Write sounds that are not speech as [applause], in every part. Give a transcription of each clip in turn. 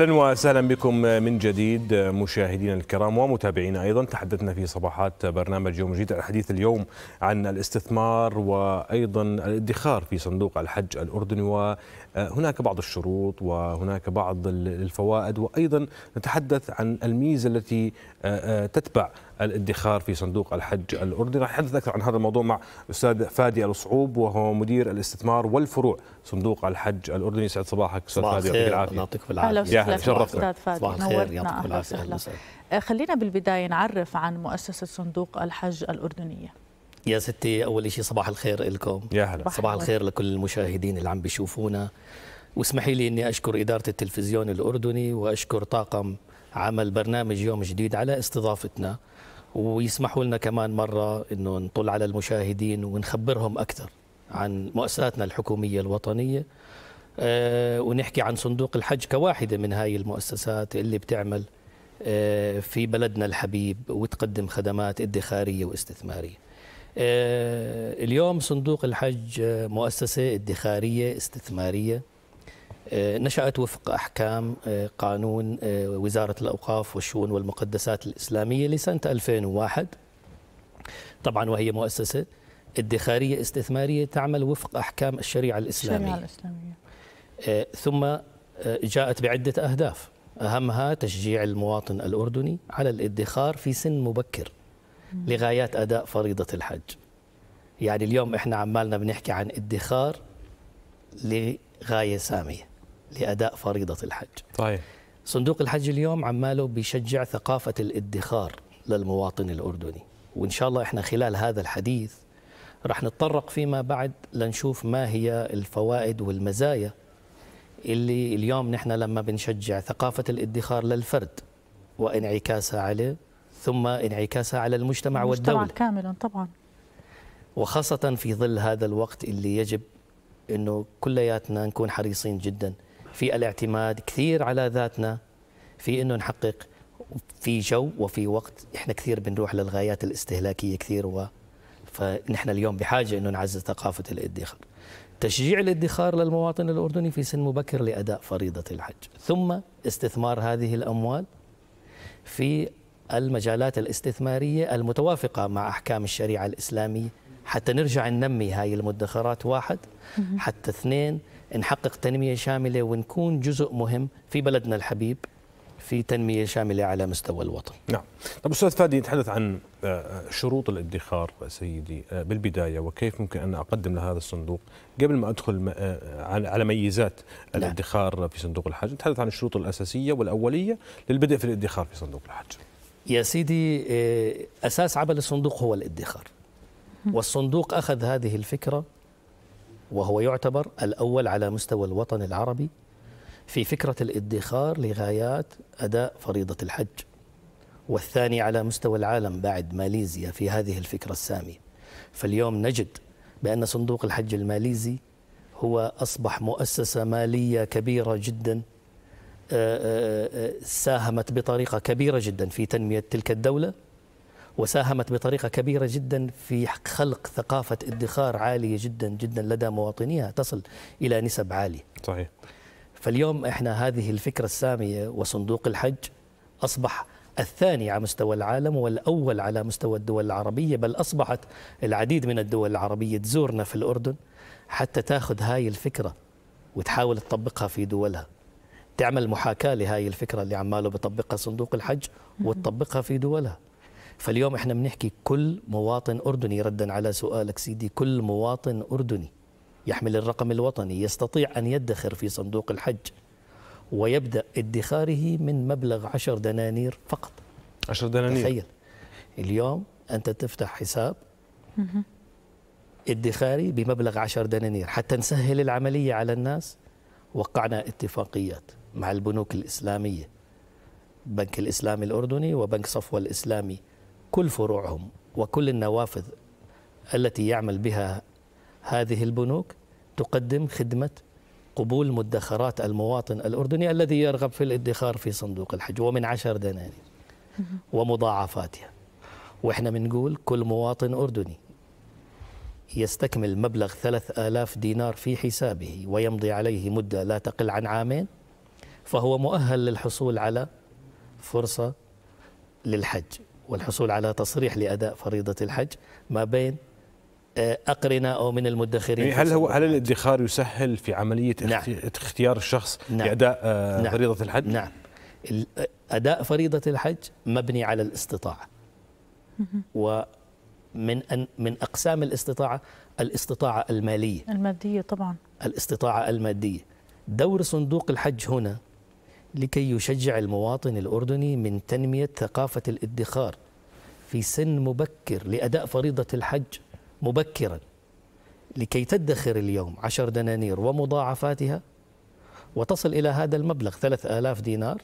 اهلا وسهلا بكم من جديد مشاهدينا الكرام ومتابعينا ايضا تحدثنا في صباحات برنامج يوم جديد الحديث اليوم عن الاستثمار وايضا الادخار في صندوق الحج الاردني وهناك بعض الشروط وهناك بعض الفوائد وايضا نتحدث عن الميزه التي تتبع الادخار في صندوق الحج الأردني راح نتحدث أكثر عن هذا الموضوع مع الأستاذ فادي الصعوب وهو مدير الاستثمار والفروع صندوق الحج الأردني يسعد صباحك أستاذ فادي يعطيك العافية يعطيك العافية نعم. أهلا وسهلا صباح الخير يعطيك العافية خلينا بالبداية نعرف عن مؤسسة صندوق الحج الأردنية يا ستي أول شيء صباح الخير لكم يا هلا صباح الخير لكل المشاهدين اللي عم بيشوفونا واسمحي لي اني اشكر اداره التلفزيون الاردني واشكر طاقم عمل برنامج يوم جديد على استضافتنا ويسمحوا لنا كمان مرة أنه نطل على المشاهدين ونخبرهم أكثر عن مؤسساتنا الحكومية الوطنية آه، ونحكي عن صندوق الحج كواحدة من هاي المؤسسات اللي بتعمل آه، في بلدنا الحبيب وتقدم خدمات ادخارية واستثمارية آه، اليوم صندوق الحج مؤسسة ادخارية استثمارية آه، نشأت وفق أحكام آه، قانون آه، وزارة الأوقاف والشؤون والمقدسات الإسلامية لسنة 2001 طبعا وهي مؤسسة ادخارية استثمارية تعمل وفق أحكام الشريعة الإسلامية, الشريعة الإسلامية. ثم جاءت بعدة أهداف أهمها تشجيع المواطن الأردني على الادخار في سن مبكر لغايات أداء فريضة الحج يعني اليوم إحنا عمالنا بنحكي عن ادخار لغاية سامية لأداء فريضة الحج طيب صندوق الحج اليوم عماله بيشجع ثقافة الادخار للمواطن الأردني وإن شاء الله إحنا خلال هذا الحديث رح نتطرق فيما بعد لنشوف ما هي الفوائد والمزايا اللي اليوم نحن لما بنشجع ثقافة الادخار للفرد وانعكاسها عليه ثم انعكاسها على المجتمع, المجتمع والدولة المجتمع كاملا طبعا وخاصة في ظل هذا الوقت اللي يجب أنه كلياتنا نكون حريصين جدا في الاعتماد كثير على ذاتنا في انه نحقق في جو وفي وقت احنا كثير بنروح للغايات الاستهلاكيه كثير و فنحن اليوم بحاجه انه نعزز ثقافه الادخار. تشجيع الادخار للمواطن الاردني في سن مبكر لاداء فريضه الحج، ثم استثمار هذه الاموال في المجالات الاستثماريه المتوافقه مع احكام الشريعه الاسلاميه حتى نرجع ننمي هاي المدخرات واحد حتى اثنين نحقق تنمية شاملة ونكون جزء مهم في بلدنا الحبيب في تنمية شاملة على مستوى الوطن نعم طب أستاذ فادي نتحدث عن آه، آه، شروط الادخار سيدي آه، بالبداية وكيف ممكن أن أقدم لهذا الصندوق قبل ما أدخل على ميزات نعم. الادخار في صندوق الحج نتحدث عن الشروط الأساسية والأولية للبدء في الادخار في صندوق الحج يا سيدي أساس عمل الصندوق هو الادخار والصندوق أخذ هذه الفكرة وهو يعتبر الأول على مستوى الوطن العربي في فكرة الادخار لغايات أداء فريضة الحج والثاني على مستوى العالم بعد ماليزيا في هذه الفكرة السامية فاليوم نجد بأن صندوق الحج الماليزي هو أصبح مؤسسة مالية كبيرة جدا آه، آه، آه، ساهمت بطريقة كبيرة جدا في تنمية تلك الدولة وساهمت بطريقة كبيرة جدا في خلق ثقافة ادخار عالية جدا جدا لدى مواطنيها تصل إلى نسب عالية صحيح فاليوم احنا هذه الفكرة السامية وصندوق الحج أصبح الثاني على مستوى العالم والأول على مستوى الدول العربية بل أصبحت العديد من الدول العربية تزورنا في الأردن حتى تاخذ هاي الفكرة وتحاول تطبقها في دولها تعمل محاكاة لهذه الفكرة اللي عماله بيطبقها صندوق الحج وتطبقها في دولها فاليوم احنا بنحكي كل مواطن اردني ردا على سؤالك سيدي كل مواطن اردني يحمل الرقم الوطني يستطيع ان يدخر في صندوق الحج ويبدا ادخاره من مبلغ 10 دنانير فقط 10 دنانير تخيل اليوم انت تفتح حساب ادخاري بمبلغ 10 دنانير حتى نسهل العمليه على الناس وقعنا اتفاقيات مع البنوك الاسلاميه بنك الاسلامي الاردني وبنك صفوه الاسلامي كل فروعهم وكل النوافذ التي يعمل بها هذه البنوك تقدم خدمة قبول مدخرات المواطن الأردني الذي يرغب في الادخار في صندوق الحج ومن عشر دنانير ومضاعفاتها وإحنا بنقول كل مواطن أردني يستكمل مبلغ 3000 دينار في حسابه ويمضي عليه مدة لا تقل عن عامين فهو مؤهل للحصول على فرصة للحج والحصول على تصريح لاداء فريضه الحج ما بين آه، اقرناء او من المدخرين يعني هل هو هل الادخار يسهل في عمليه نعم. اختيار الشخص نعم. لاداء آه، نعم. فريضه الحج؟ نعم آه، اداء فريضه الحج مبني على الاستطاعه ومن أن من اقسام الاستطاعه الاستطاعه الماليه الماديه طبعا الاستطاعه الماديه دور صندوق الحج هنا لكي يشجع المواطن الأردني من تنمية ثقافة الادخار في سن مبكر لأداء فريضة الحج مبكرا لكي تدخر اليوم عشر دنانير ومضاعفاتها وتصل إلى هذا المبلغ ثلاث آلاف دينار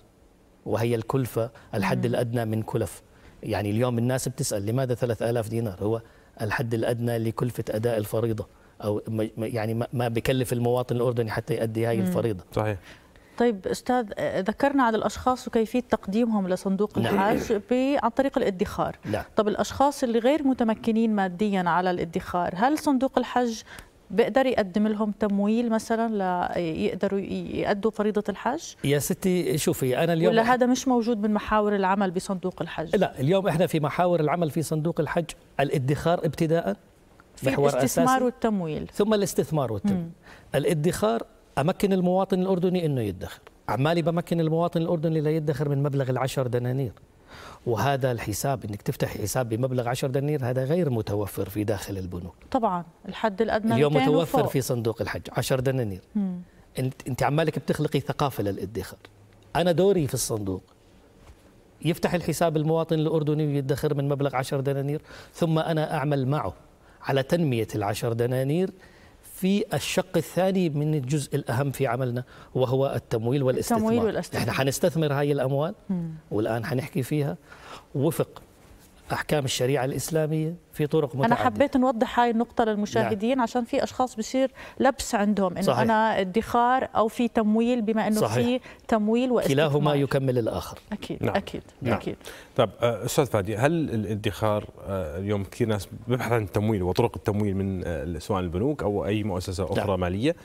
وهي الكلفة الحد نعم. الأدنى من كلف يعني اليوم الناس بتسأل لماذا ثلاث آلاف دينار هو الحد الأدنى لكلفة أداء الفريضة أو يعني ما بكلف المواطن الأردني حتى يؤدي هذه الفريضة صحيح طيب استاذ ذكرنا عن الاشخاص وكيفيه تقديمهم لصندوق نعم. الحاج عن طريق الادخار لا. نعم. طب الاشخاص اللي غير متمكنين ماديا على الادخار هل صندوق الحج بيقدر يقدم لهم تمويل مثلا ليقدروا يؤدوا فريضة الحج؟ يا ستي شوفي أنا اليوم ولا هذا مش موجود من محاور العمل بصندوق الحج؟ لا اليوم إحنا في محاور العمل في صندوق الحج الادخار ابتداء في الاستثمار والتمويل ثم الاستثمار والتمويل الادخار امكن المواطن الاردني انه يدخر عمالي بمكن المواطن الاردني ليدخر يدخر من مبلغ العشر دنانير وهذا الحساب انك تفتح حساب بمبلغ 10 دنانير هذا غير متوفر في داخل البنوك طبعا الحد الادنى اليوم متوفر وفوق. في صندوق الحج 10 دنانير انت انت عمالك بتخلقي ثقافه للادخار انا دوري في الصندوق يفتح الحساب المواطن الاردني ويدخر من مبلغ 10 دنانير ثم انا اعمل معه على تنميه العشر دنانير في الشق الثاني من الجزء الأهم في عملنا وهو التمويل والاستثمار التمويل والاستثمار احنا حنستثمر هاي الأموال والآن حنحكي فيها وفق أحكام الشريعة الإسلامية في طرق متعدده انا حبيت نوضح هاي النقطه للمشاهدين نعم. عشان في اشخاص بصير لبس عندهم انه انا ادخار او في تمويل بما انه صحيح. في تمويل واستثمار كلاهما يكمل الاخر اكيد نعم. اكيد نعم. اكيد طب آه، استاذ فادي هل الادخار آه، اليوم كثير ناس ببحث عن التمويل وطرق التمويل من آه، سواء البنوك او اي مؤسسه نعم. اخرى نعم. ماليه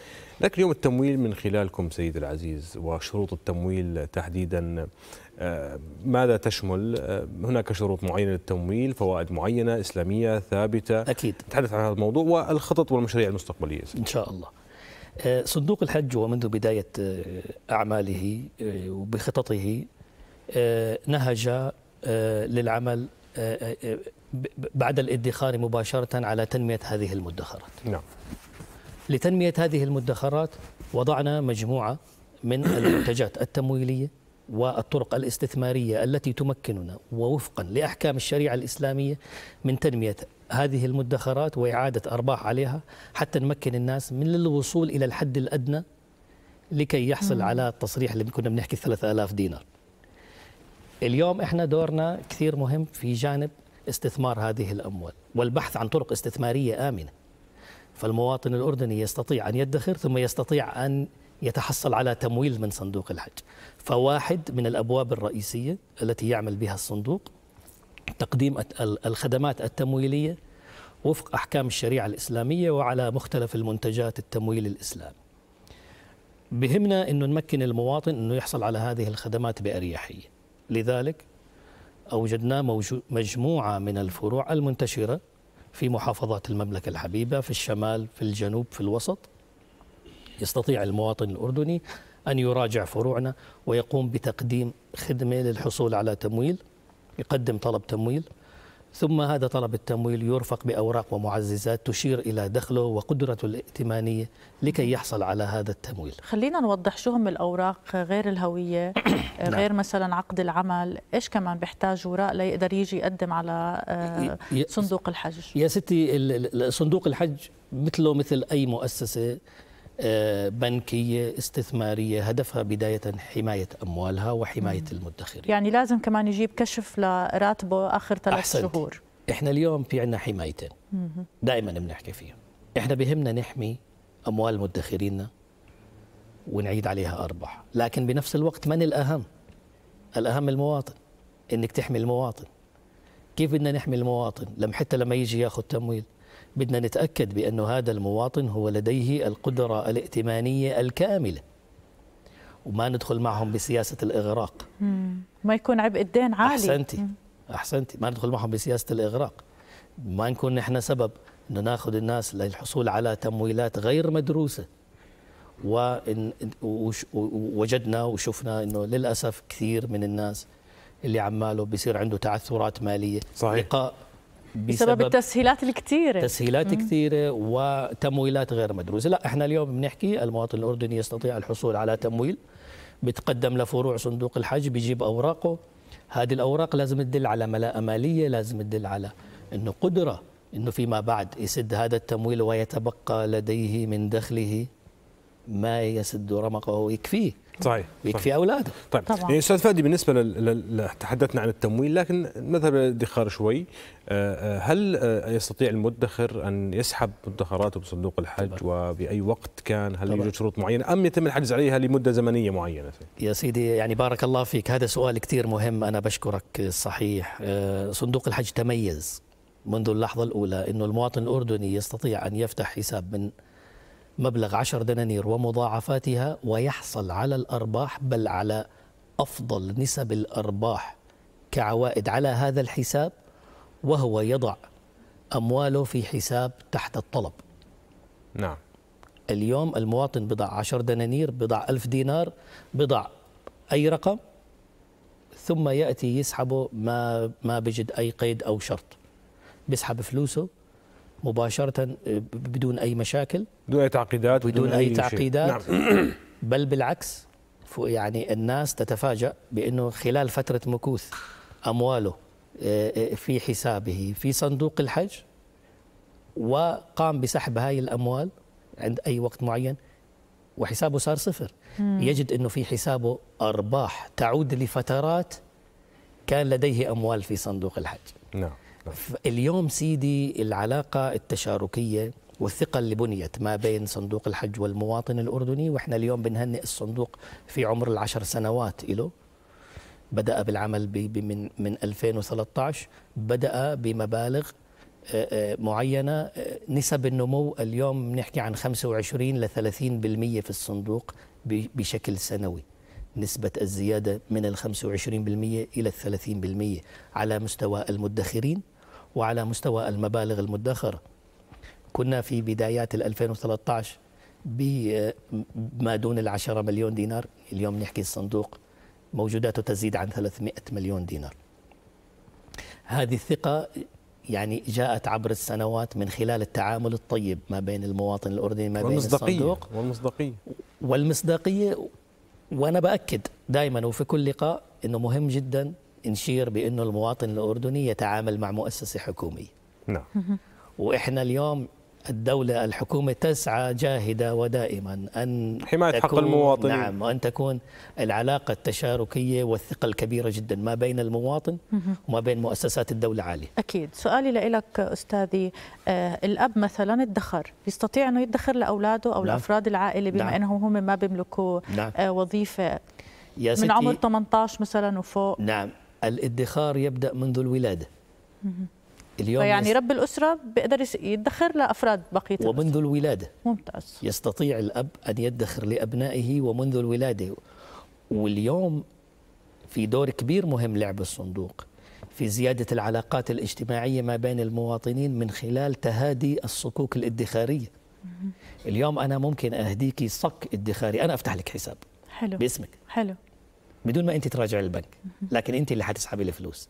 لكن اليوم التمويل من خلالكم سيد العزيز وشروط التمويل تحديدا ماذا تشمل هناك شروط معينه للتمويل فوائد معينه اسلاميه ميزانيه ثابته اكيد نتحدث عن هذا الموضوع والخطط والمشاريع المستقبليه ان شاء الله أه، صندوق الحج ومنذ بدايه أه، اعماله أه، وبخططه نهج للعمل بعد الادخار مباشره على تنميه هذه المدخرات نعم لتنميه هذه المدخرات وضعنا مجموعه من المنتجات التمويليه والطرق الاستثمارية التي تمكننا ووفقا لأحكام الشريعة الإسلامية من تنمية هذه المدخرات وإعادة أرباح عليها حتى نمكن الناس من الوصول إلى الحد الأدنى لكي يحصل مم. على التصريح اللي كنا بنحكي 3000 دينار اليوم احنا دورنا كثير مهم في جانب استثمار هذه الأموال والبحث عن طرق استثمارية آمنة فالمواطن الأردني يستطيع أن يدخر ثم يستطيع أن يتحصل على تمويل من صندوق الحج فواحد من الأبواب الرئيسية التي يعمل بها الصندوق تقديم الخدمات التمويلية وفق أحكام الشريعة الإسلامية وعلى مختلف المنتجات التمويل الإسلامي بهمنا أن نمكن المواطن أنه يحصل على هذه الخدمات بأريحية لذلك أوجدنا مجموعة من الفروع المنتشرة في محافظات المملكة الحبيبة في الشمال في الجنوب في الوسط يستطيع المواطن الأردني أن يراجع فروعنا ويقوم بتقديم خدمة للحصول على تمويل يقدم طلب تمويل ثم هذا طلب التمويل يرفق بأوراق ومعززات تشير إلى دخله وقدرته الائتمانية لكي يحصل على هذا التمويل خلينا نوضح شو هم الأوراق غير الهوية [coughs] آه، نعم. غير نعم. مثلا عقد العمل إيش كمان بيحتاج وراء ليقدر يجي يقدم على آه، صندوق الحج يا ستي صندوق الحج مثله مثل أي مؤسسة آه، بنكية استثمارية هدفها بداية حماية أموالها وحماية المدخرين يعني لازم كمان يجيب كشف لراتبه آخر ثلاث شهور إحنا اليوم في عنا حمايتين دائما بنحكي فيهم إحنا بهمنا نحمي أموال مدخريننا ونعيد عليها أرباح لكن بنفس الوقت من الأهم؟ الأهم المواطن إنك تحمي المواطن كيف بدنا نحمي المواطن لما حتى لما يجي ياخذ تمويل بدنا نتأكد بأن هذا المواطن هو لديه القدرة الائتمانية الكاملة وما ندخل معهم بسياسة الإغراق ما يكون عبء الدين عالي أحسنتي أحسنتي ما ندخل معهم بسياسة الإغراق ما نكون نحن سبب أنه ناخذ الناس للحصول على تمويلات غير مدروسة ووجدنا وشفنا أنه للأسف كثير من الناس اللي عماله بيصير عنده تعثرات مالية صحيح. لقاء بسبب, التسهيلات الكثيره تسهيلات كثيره وتمويلات غير مدروسه لا احنا اليوم بنحكي المواطن الاردني يستطيع الحصول على تمويل بتقدم لفروع صندوق الحج بيجيب اوراقه هذه الاوراق لازم تدل على ملاءه ماليه لازم تدل على انه قدره انه فيما بعد يسد هذا التمويل ويتبقى لديه من دخله ما يسد رمقه يكفيه صحيح يكفي اولاده طيب طبعا. يعني استاذ فادي بالنسبه لل... تحدثنا عن التمويل لكن نذهب الادخار شوي آه، آه، هل آه، يستطيع المدخر ان يسحب مدخراته بصندوق الحج طبعا. وباي وقت كان هل طبعا. يوجد شروط معينه ام يتم الحجز عليها لمده زمنيه معينه يا سيدي يعني بارك الله فيك هذا سؤال كثير مهم انا بشكرك صحيح صندوق الحج تميز منذ اللحظه الاولى انه المواطن الاردني يستطيع ان يفتح حساب من مبلغ 10 دنانير ومضاعفاتها ويحصل على الأرباح بل على أفضل نسب الأرباح كعوائد على هذا الحساب وهو يضع أمواله في حساب تحت الطلب نعم اليوم المواطن بضع 10 دنانير بضع ألف دينار بضع أي رقم ثم يأتي يسحبه ما, ما بجد أي قيد أو شرط بيسحب فلوسه مباشرة آه، بدون أي مشاكل بدون أي تعقيدات بدون, أي, أي تعقيدات نعم. [clears throat] بل بالعكس يعني الناس تتفاجأ بأنه خلال فترة مكوث أمواله آه، آه، في حسابه في صندوق الحج وقام بسحب هاي الأموال عند أي وقت معين وحسابه صار صفر مم. يجد أنه في حسابه أرباح تعود لفترات كان لديه أموال في صندوق الحج نعم اليوم سيدي العلاقة التشاركية والثقة اللي بنيت ما بين صندوق الحج والمواطن الأردني وإحنا اليوم بنهنئ الصندوق في عمر العشر سنوات له بدأ بالعمل من من 2013 بدأ بمبالغ آه، آه، معينة آه، نسب النمو اليوم بنحكي عن 25 ل 30% في الصندوق بشكل سنوي نسبة الزيادة من ال 25% إلى ال 30% على مستوى المدخرين وعلى مستوى المبالغ المدخرة كنا في بدايات 2013 بما دون العشرة مليون دينار اليوم نحكي الصندوق موجوداته تزيد عن 300 مليون دينار هذه الثقة يعني جاءت عبر السنوات من خلال التعامل الطيب ما بين المواطن الأردني ما بين الصندوق والمصداقية والمصداقية وأنا بأكد دائما وفي كل لقاء أنه مهم جدا نشير بأنه المواطن الأردني يتعامل مع مؤسسة حكومية نعم وإحنا اليوم الدولة الحكومة تسعى جاهدة ودائما أن حماية حق المواطن نعم وأن تكون العلاقة التشاركية والثقة الكبيرة جدا ما بين المواطن وما بين مؤسسات الدولة عالية أكيد سؤالي لك أستاذي آه الأب مثلا ادخر يستطيع أنه يدخر لأولاده أو نعم. لأفراد العائلة بما نعم. أنهم هم ما بيملكوا نعم. آه وظيفة يا من عمر 18 مثلا وفوق نعم الادخار يبدا منذ الولاده اليوم يعني رب الاسره بيقدر يدخر لافراد بقيه ومنذ الأسرة. الولاده ممتاز يستطيع الاب ان يدخر لابنائه ومنذ الولاده واليوم في دور كبير مهم لعب الصندوق في زياده العلاقات الاجتماعيه ما بين المواطنين من خلال تهادي الصكوك الادخاريه اليوم انا ممكن اهديكي صك ادخاري انا افتح لك حساب حلو باسمك حلو بدون ما انت تراجعي البنك لكن انت اللي حتسحبي الفلوس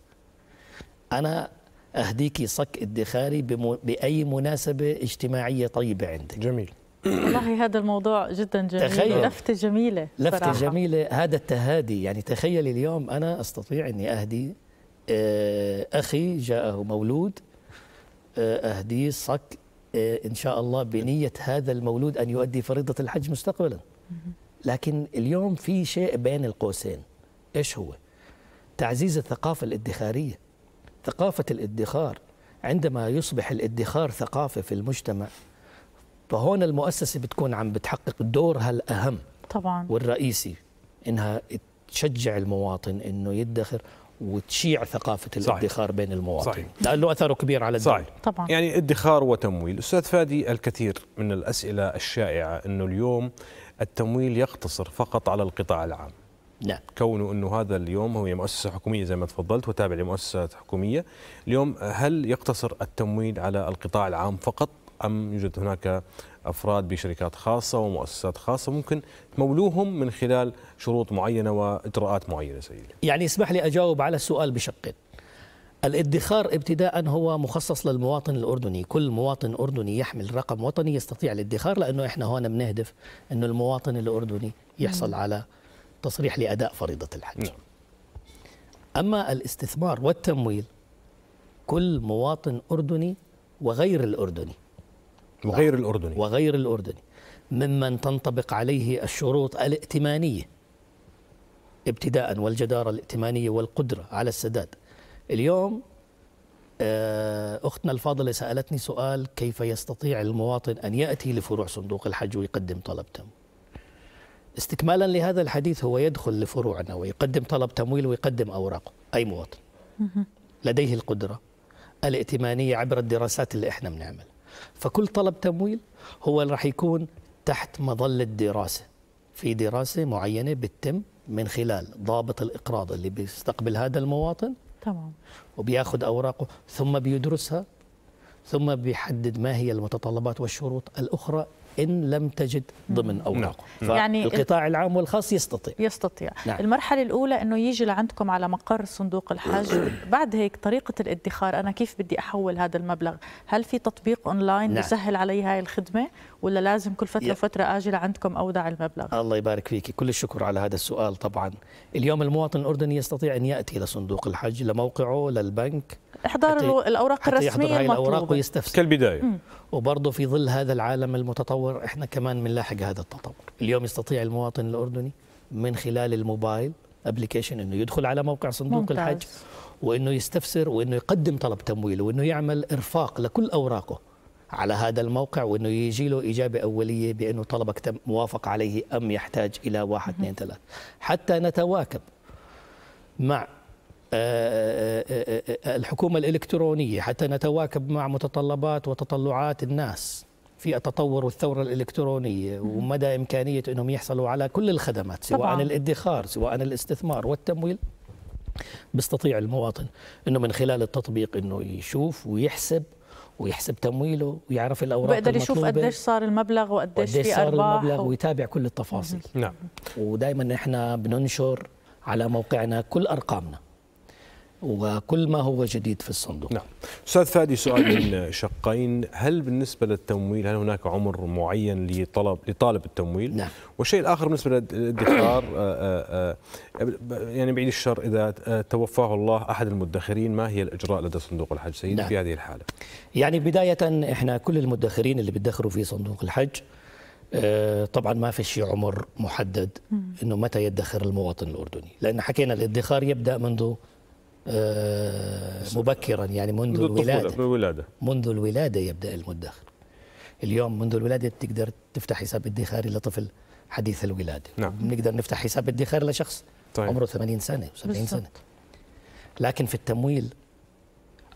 انا اهديكي صك ادخاري بمو... باي مناسبه اجتماعيه طيبه عندك جميل والله هذا الموضوع جدا جميل تخيل. لفته جميله لفته جميله هذا التهادي يعني تخيلي اليوم انا استطيع اني اهدي آه، اخي جاءه مولود آه، اهديه صك آه، ان شاء الله بنيه هذا المولود ان يؤدي فريضه الحج مستقبلا لكن اليوم في شيء بين القوسين ايش هو تعزيز الثقافه الادخاريه ثقافه الادخار عندما يصبح الادخار ثقافه في المجتمع فهون المؤسسه بتكون عم بتحقق دورها الاهم طبعا والرئيسي انها تشجع المواطن انه يدخر وتشيع ثقافه الادخار بين المواطن صحيح. لانه اثره كبير على الدول صحيح. طبعا يعني ادخار وتمويل استاذ فادي الكثير من الاسئله الشائعه انه اليوم التمويل يقتصر فقط على القطاع العام نعم كونه انه هذا اليوم هو مؤسسه حكوميه زي ما تفضلت وتابع لمؤسسات حكوميه اليوم هل يقتصر التمويل على القطاع العام فقط أم يوجد هناك أفراد بشركات خاصة ومؤسسات خاصة ممكن تمولوهم من خلال شروط معينة وإجراءات معينة سيدي يعني اسمح لي أجاوب على السؤال بشقين الادخار ابتداء هو مخصص للمواطن الاردني، كل مواطن اردني يحمل رقم وطني يستطيع الادخار لانه احنا هون بنهدف انه المواطن الاردني يحصل على تصريح لاداء فريضه الحج. نعم. اما الاستثمار والتمويل كل مواطن اردني وغير الاردني وغير الأردني وغير الأردني ممن تنطبق عليه الشروط الائتمانية ابتداء والجدارة الائتمانية والقدرة على السداد اليوم آه، أختنا الفاضلة سألتني سؤال كيف يستطيع المواطن أن يأتي لفروع صندوق الحج ويقدم طلب تمويل استكمالا لهذا الحديث هو يدخل لفروعنا ويقدم طلب تمويل ويقدم أوراقه أي مواطن لديه القدرة الائتمانية عبر الدراسات اللي احنا بنعملها فكل طلب تمويل هو راح يكون تحت مظله دراسه في دراسه معينه بتتم من خلال ضابط الاقراض اللي بيستقبل هذا المواطن تمام وبياخذ اوراقه ثم بيدرسها ثم بيحدد ما هي المتطلبات والشروط الاخرى إن لم تجد ضمن أوراقه نعم. نعم. يعني القطاع العام والخاص يستطيع يستطيع نعم. المرحلة الأولى أنه يجي لعندكم على مقر صندوق الحج [coughs] بعد هيك طريقة الادخار أنا كيف بدي أحول هذا المبلغ هل في تطبيق أونلاين نعم. يسهل علي هاي الخدمة ولا لازم كل فترة يب. فترة أجي لعندكم أودع المبلغ الله يبارك فيك كل الشكر على هذا السؤال طبعا اليوم المواطن الأردني يستطيع أن يأتي لصندوق الحج لموقعه للبنك احضار الاوراق الرسميه المطلوبه الاوراق ويستفسر كالبدايه وبرضه في ظل هذا العالم المتطور احنا كمان بنلاحق هذا التطور اليوم يستطيع المواطن الاردني من خلال الموبايل ابلكيشن انه يدخل على موقع صندوق ممتاز. الحج وانه يستفسر وانه يقدم طلب تمويل وانه يعمل ارفاق لكل اوراقه على هذا الموقع وانه يجي له اجابه اوليه بانه طلبك تم موافق عليه ام يحتاج الى واحد اثنين ثلاث حتى نتواكب مع الحكومة الإلكترونية حتى نتواكب مع متطلبات وتطلعات الناس في التطور والثورة الإلكترونية ومدى إمكانية أنهم يحصلوا على كل الخدمات سواء طبعا. الادخار سواء الاستثمار والتمويل بيستطيع المواطن أنه من خلال التطبيق أنه يشوف ويحسب ويحسب تمويله ويعرف الاوراق بيقدر يشوف قديش صار المبلغ وقديش في ارباح صار المبلغ و... ويتابع كل التفاصيل نعم ودائما احنا بننشر على موقعنا كل ارقامنا وكل ما هو جديد في الصندوق نعم أستاذ فادي سؤال من شقين هل بالنسبة للتمويل هل هناك عمر معين لطلب لطالب التمويل نعم والشيء الآخر بالنسبة للادخار آه، آه، آه، يعني بعيد الشر إذا توفاه الله أحد المدخرين ما هي الإجراء لدى صندوق الحج سيدي نعم. في هذه الحالة يعني بداية إحنا كل المدخرين اللي بيدخروا في صندوق الحج طبعا ما في شيء عمر محدد انه متى يدخر المواطن الاردني لان حكينا الادخار يبدا منذ آه، مبكرا يعني منذ الولاده من الولاده منذ الولاده يبدا المدخر اليوم منذ الولاده تقدر تفتح حساب ادخاري لطفل حديث الولاده نعم بنقدر نفتح حساب ادخاري لشخص طيب. عمره 80 سنه و70 سنه لكن في التمويل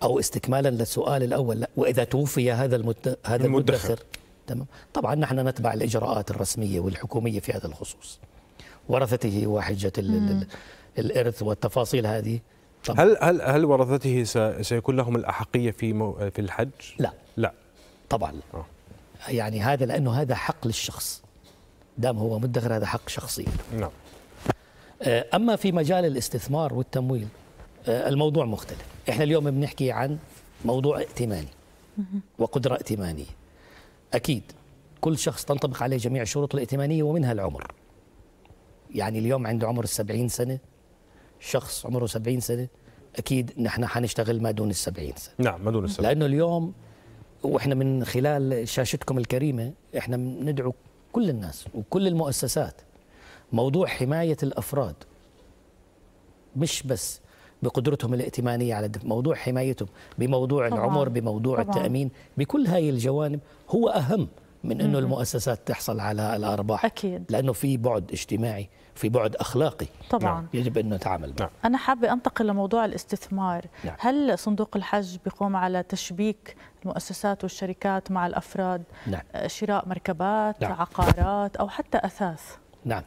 او استكمالا للسؤال الاول لا واذا توفي هذا المد... هذا المدخر, المدخر. تمام طبعا نحن نتبع الاجراءات الرسميه والحكوميه في هذا الخصوص ورثته وحجه الارث والتفاصيل هذه طبعا. هل هل هل ورثته سيكون لهم الاحقيه في مو في الحج؟ لا لا طبعا لا. آه. يعني هذا لانه هذا حق للشخص دام هو مدخر هذا حق شخصي نعم آه، اما في مجال الاستثمار والتمويل آه، الموضوع مختلف احنا اليوم بنحكي عن موضوع ائتماني وقدره ائتمانيه اكيد كل شخص تنطبق عليه جميع الشروط الائتمانيه ومنها العمر يعني اليوم عنده عمر السبعين سنه شخص عمره 70 سنه اكيد نحن حنشتغل ما دون ال 70 سنه نعم ما دون ال 70 لانه اليوم واحنا من خلال شاشتكم الكريمه احنا ندعو كل الناس وكل المؤسسات موضوع حمايه الافراد مش بس بقدرتهم الائتمانيه على الدفع موضوع حمايتهم بموضوع طبعا. العمر بموضوع طبعا. التامين بكل هاي الجوانب هو اهم من انه المؤسسات تحصل على الارباح اكيد لانه في بعد اجتماعي في بعد اخلاقي طبعا نعم. يجب ان نتعامل معه انا حابه انتقل لموضوع الاستثمار نعم. هل صندوق الحج بيقوم على تشبيك المؤسسات والشركات مع الافراد نعم. آه، شراء مركبات نعم. عقارات او حتى اثاث نعم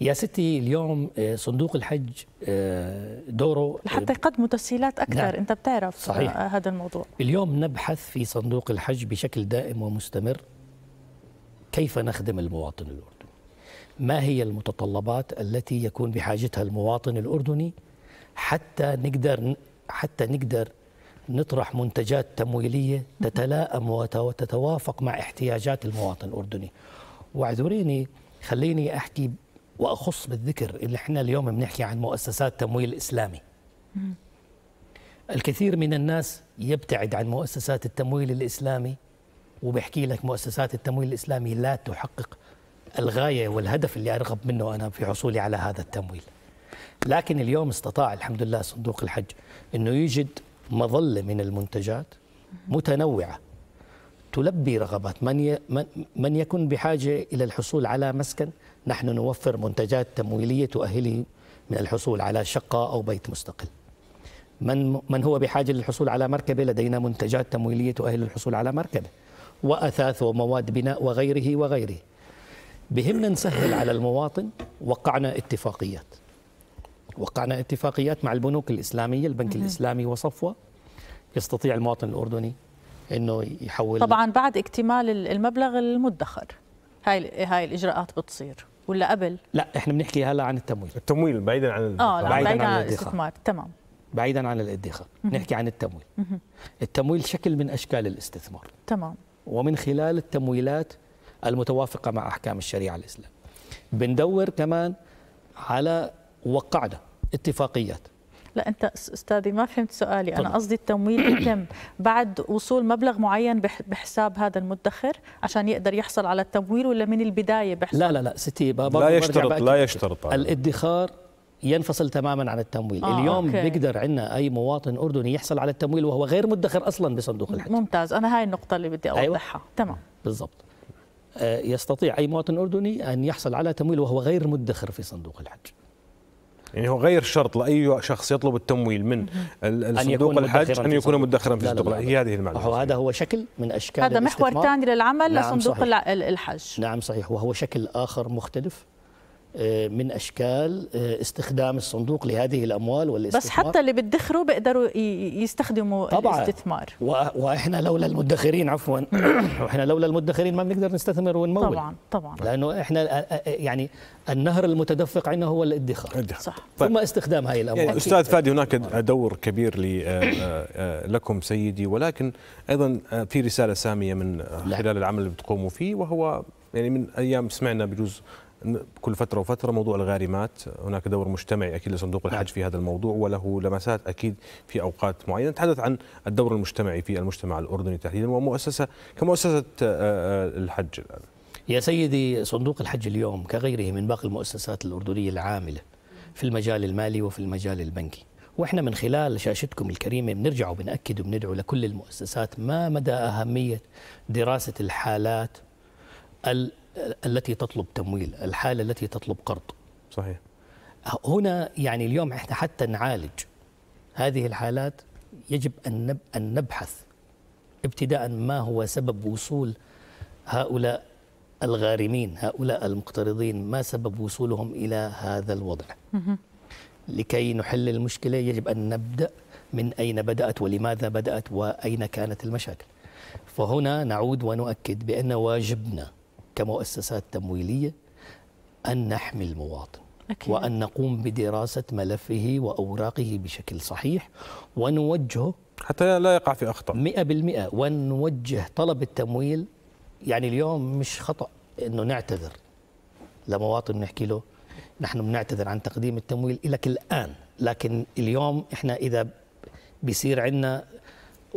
يا ستي اليوم آه، صندوق الحج آه، دوره حتى يقدموا تسهيلات اكثر نعم. انت بتعرف صحيح. هذا الموضوع اليوم نبحث في صندوق الحج بشكل دائم ومستمر كيف نخدم المواطن الأردني ما هي المتطلبات التي يكون بحاجتها المواطن الأردني حتى نقدر حتى نقدر نطرح منتجات تمويلية تتلائم وتتوافق مع احتياجات المواطن الأردني واعذريني خليني أحكي وأخص بالذكر اللي احنا اليوم بنحكي عن مؤسسات تمويل إسلامي الكثير من الناس يبتعد عن مؤسسات التمويل الإسلامي وبحكي لك مؤسسات التمويل الإسلامي لا تحقق الغاية والهدف اللي أرغب منه أنا في حصولي على هذا التمويل لكن اليوم استطاع الحمد لله صندوق الحج أنه يجد مظلة من المنتجات متنوعة تلبي رغبات من من يكون بحاجة إلى الحصول على مسكن نحن نوفر منتجات تمويلية تؤهله من الحصول على شقة أو بيت مستقل من من هو بحاجة للحصول على مركبة لدينا منتجات تمويلية تؤهل للحصول على مركبة وأثاث ومواد بناء وغيره وغيره بهمنا نسهل على المواطن وقعنا اتفاقيات وقعنا اتفاقيات مع البنوك الإسلامية البنك الإسلامي وصفوة يستطيع المواطن الأردني أنه يحول طبعا بعد اكتمال المبلغ المدخر هاي هاي الإجراءات بتصير ولا قبل؟ لا احنا بنحكي هلا عن التمويل التمويل بعيدا عن آه، الادخار. اه بعيدا, عن, الاستثمار تمام بعيدا عن الادخار نحكي عن التمويل التمويل شكل من اشكال الاستثمار تمام ومن خلال التمويلات المتوافقة مع أحكام الشريعة الإسلام بندور كمان على وقعنا اتفاقيات لا انت استاذي ما فهمت سؤالي طبعا. انا قصدي التمويل يتم بعد وصول مبلغ معين بحساب هذا المدخر عشان يقدر يحصل على التمويل ولا من البدايه بحساب لا لا لا ستي لا يشترط لا يشترط الادخار ينفصل تماما عن التمويل آه اليوم أوكي. بيقدر عندنا اي مواطن اردني يحصل على التمويل وهو غير مدخر اصلا بصندوق الحج ممتاز انا هاي النقطه اللي بدي أيوة. اوضحها أيوة. تمام بالضبط آه، يستطيع اي مواطن اردني ان يحصل على تمويل وهو غير مدخر في صندوق الحج يعني هو غير شرط لاي شخص يطلب التمويل من صندوق الحج ان يكون مدخرا في صندوق هي هذه المعلومه هذا هو شكل من اشكال هذا محور ثاني للعمل نعم لصندوق صحيح. الحج نعم صحيح وهو شكل اخر مختلف آه، من اشكال آه، استخدام الصندوق لهذه الاموال والاستثمار بس حتى اللي بيدخروا بيقدروا يستخدموا طبعا الاستثمار واحنا لولا المدخرين عفوا [coughs] واحنا لولا المدخرين ما بنقدر نستثمر ونمول طبعا طبعا لانه احنا آه، يعني النهر المتدفق عندنا هو الادخار صح طيب. ثم استخدام هاي الاموال يعني استاذ فادي هناك دور كبير لكم سيدي ولكن ايضا في رساله ساميه من خلال العمل اللي بتقوموا فيه وهو يعني من ايام سمعنا بجوز كل فتره وفتره موضوع الغارمات هناك دور مجتمعي اكيد لصندوق نعم. الحج في هذا الموضوع وله لمسات اكيد في اوقات معينه نتحدث عن الدور المجتمعي في المجتمع الاردني تحديدا ومؤسسه كمؤسسه آه، آه، الحج الان يا سيدي صندوق الحج اليوم كغيره من باقي المؤسسات الاردنيه العامله في المجال المالي وفي المجال البنكي واحنا من خلال شاشتكم الكريمه بنرجع وبناكد وبندعو لكل المؤسسات ما مدى اهميه دراسه الحالات التي تطلب تمويل الحالة التي تطلب قرض صحيح هنا يعني اليوم احنا حتى نعالج هذه الحالات يجب أن أن نبحث ابتداء ما هو سبب وصول هؤلاء الغارمين هؤلاء المقترضين ما سبب وصولهم إلى هذا الوضع لكي نحل المشكلة يجب أن نبدأ من أين بدأت ولماذا بدأت وأين كانت المشاكل فهنا نعود ونؤكد بأن واجبنا كمؤسسات تمويلية أن نحمي المواطن أكيد. وأن نقوم بدراسة ملفه وأوراقه بشكل صحيح ونوجهه حتى لا يقع في أخطاء 100% ونوجه طلب التمويل يعني اليوم مش خطأ أنه نعتذر لمواطن نحكي له نحن بنعتذر عن تقديم التمويل لك الآن لكن اليوم إحنا إذا بيصير عندنا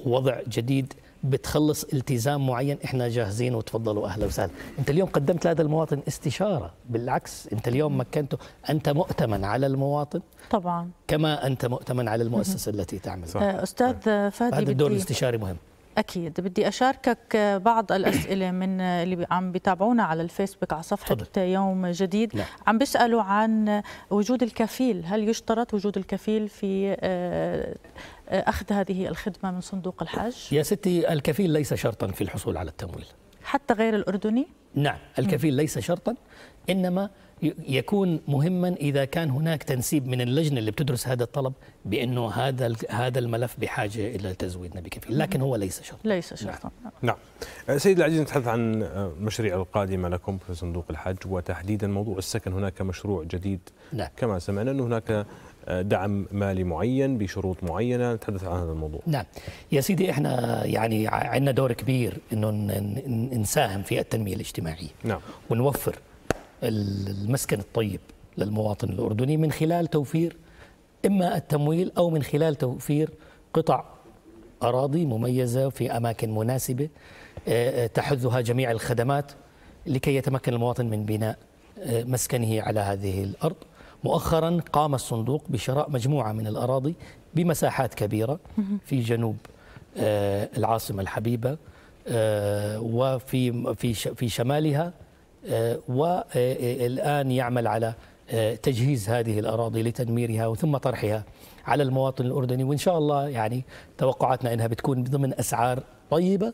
وضع جديد بتخلص التزام معين احنا جاهزين وتفضلوا اهلا وسهلا انت اليوم قدمت لهذا المواطن استشاره بالعكس انت اليوم مكنته انت مؤتمن على المواطن طبعا كما انت مؤتمن على المؤسسه التي تعمل صح. آه، استاذ فادي هذا الدور الاستشاري مهم اكيد بدي اشاركك آه، بعض الاسئله من آه، اللي عم بيتابعونا على الفيسبوك على صفحه طبعا. يوم جديد نعم. عم بيسالوا عن وجود الكفيل هل يشترط وجود الكفيل في آه، اخذ هذه الخدمه من صندوق الحج يا ستي الكفيل ليس شرطا في الحصول على التمويل حتى غير الاردني نعم الكفيل م. ليس شرطا انما يكون مهما اذا كان هناك تنسيب من اللجنه اللي بتدرس هذا الطلب بانه هذا هذا الملف بحاجه الى تزويد نبي كفيل لكن هو ليس شرطا ليس شرطا نعم, نعم. نعم. أه، سيد العزيز نتحدث عن المشاريع أه، القادمه لكم في صندوق الحج وتحديدا موضوع السكن هناك مشروع جديد نعم. كما سمعنا انه هناك أه، دعم مالي معين بشروط معينه نتحدث عن هذا الموضوع نعم يا سيدي احنا يعني عندنا دور كبير انه نساهم في التنميه الاجتماعيه نعم ونوفر المسكن الطيب للمواطن الأردني من خلال توفير إما التمويل أو من خلال توفير قطع أراضي مميزة في أماكن مناسبة آه، آه، تحذها جميع الخدمات لكي يتمكن المواطن من بناء آه، مسكنه على هذه الأرض مؤخرا قام الصندوق بشراء مجموعة من الأراضي بمساحات كبيرة في جنوب العاصمة الحبيبة وفي في شمالها آه، والآن آه، آه، يعمل على تجهيز هذه الأراضي لتنميرها وثم طرحها على المواطن الأردني وإن شاء الله يعني توقعاتنا أنها بتكون ضمن أسعار طيبة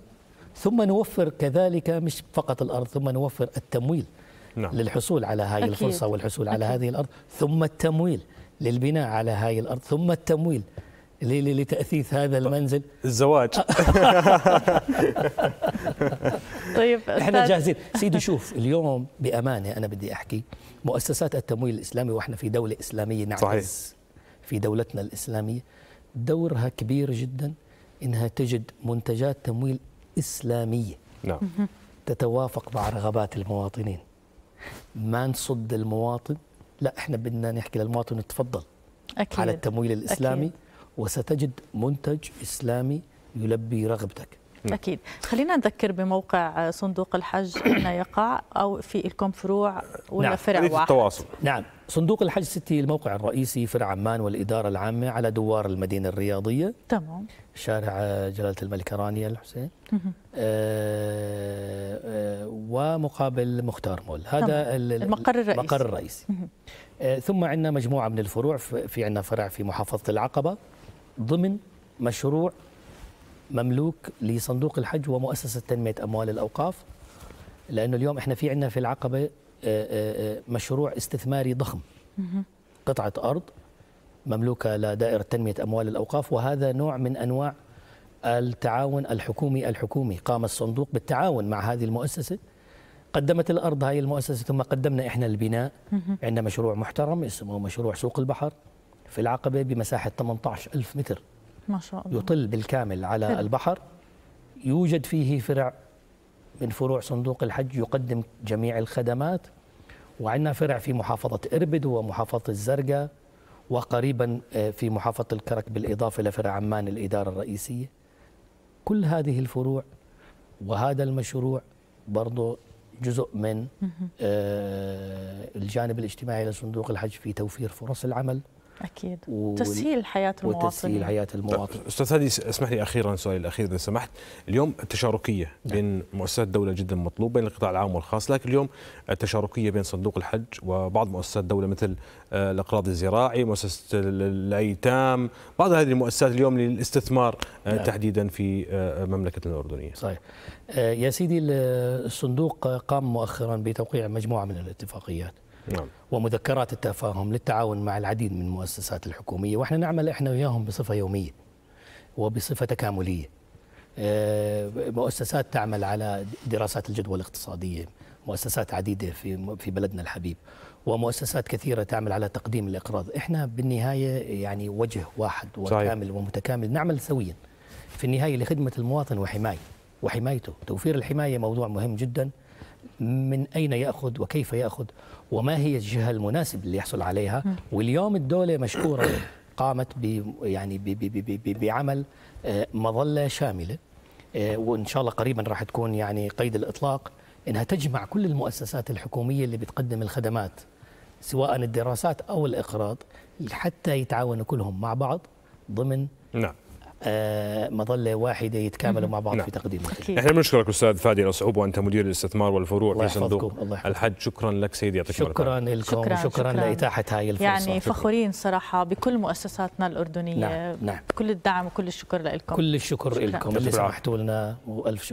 ثم نوفر كذلك مش فقط الأرض ثم نوفر التمويل نعم. للحصول على هذه الفرصة والحصول أكيد. على هذه الأرض ثم التمويل للبناء على هذه الأرض ثم التمويل لتأثيث هذا المنزل الزواج [laughs] طيب احنا جاهزين سيدي شوف اليوم بأمانة أنا بدي أحكي مؤسسات التمويل الإسلامي وإحنا في دولة إسلامية نعتز صحيح. في دولتنا الإسلامية دورها كبير جدا إنها تجد منتجات تمويل إسلامية نعم تتوافق مع رغبات المواطنين ما نصد المواطن لا احنا بدنا نحكي للمواطن تفضل أكيد. على التمويل الإسلامي أكيد. وستجد منتج إسلامي يلبي رغبتك أكيد خلينا نذكر بموقع صندوق الحج [clears throat] أين يقع أو في لكم فروع ولا نعم. فرع واحد التواصل. نعم صندوق الحج ستي الموقع الرئيسي فرع عمان والإدارة العامة على دوار المدينة الرياضية تمام شارع جلالة الملك رانيا الحسين آه آه ومقابل مختار مول هذا المقر الرئيسي المقر الرئيسي آه ثم عندنا مجموعة من الفروع في عندنا فرع في محافظة العقبة ضمن مشروع مملوك لصندوق الحج ومؤسسة تنمية أموال الأوقاف لأنه اليوم إحنا في عندنا في العقبة آه، آه، آه، مشروع استثماري ضخم قطعة أرض مملوكة لدائرة تنمية أموال الأوقاف وهذا نوع من أنواع التعاون الحكومي الحكومي قام الصندوق بالتعاون مع هذه المؤسسة قدمت الأرض هذه المؤسسة ثم قدمنا إحنا البناء عندنا مشروع محترم اسمه مشروع سوق البحر في العقبة بمساحة 18 ألف متر ما شاء الله يطل بالكامل على حلو. البحر يوجد فيه فرع من فروع صندوق الحج يقدم جميع الخدمات وعندنا فرع في محافظة إربد ومحافظة الزرقاء وقريبا آه، في محافظة الكرك بالإضافة لفرع عمان الإدارة الرئيسية كل هذه الفروع وهذا المشروع برضه جزء من آه، الجانب الاجتماعي لصندوق الحج في توفير فرص العمل اكيد و... تسهيل حياه المواطن وتسهيل حياه المواطن طيب، استاذ هادي اسمح لي اخيرا سؤالي الاخير اذا سمحت اليوم التشاركيه نعم. بين مؤسسات الدوله جدا مطلوب بين القطاع العام والخاص لكن اليوم التشاركيه بين صندوق الحج وبعض مؤسسات الدوله مثل آه، الاقراض الزراعي مؤسسه الايتام بعض هذه المؤسسات اليوم للاستثمار آه، نعم. تحديدا في آه، مملكتنا الاردنيه صحيح يا سيدي الصندوق قام مؤخرا بتوقيع مجموعه من الاتفاقيات نعم. ومذكرات التفاهم للتعاون مع العديد من المؤسسات الحكومية وإحنا نعمل إحنا وياهم بصفة يومية وبصفة تكاملية آه، مؤسسات تعمل على دراسات الجدوى الاقتصادية مؤسسات عديدة في في بلدنا الحبيب ومؤسسات كثيرة تعمل على تقديم الإقراض إحنا بالنهاية يعني وجه واحد وكامل ومتكامل نعمل سويا في النهاية لخدمة المواطن وحماية وحمايته توفير الحماية موضوع مهم جدا من أين يأخذ وكيف يأخذ وما هي الجهة المناسب اللي يحصل عليها واليوم الدولة مشكورة [coughs] قامت ب يعني ب ب ب ب بعمل آه، مظلة شاملة آه، وإن شاء الله قريبا راح تكون يعني قيد الإطلاق إنها تجمع كل المؤسسات الحكومية اللي بتقدم الخدمات سواء الدراسات أو الإقراض حتى يتعاونوا كلهم مع بعض ضمن نعم. آه، مظله واحده يتكاملوا مع بعض نعم. في تقديم أكيد. احنا بنشكرك استاذ فادي نصعوب وانت مدير الاستثمار والفروع في صندوق الحج شكرا لك سيدي يعطيك شكرا لكم شكرا, شكرا لاتاحه هاي الفرصه يعني فخورين صراحه بكل مؤسساتنا الاردنيه نعم. نعم. كل الدعم وكل الشكر لكم كل الشكر لكم اللي سمحتوا لنا والف شكر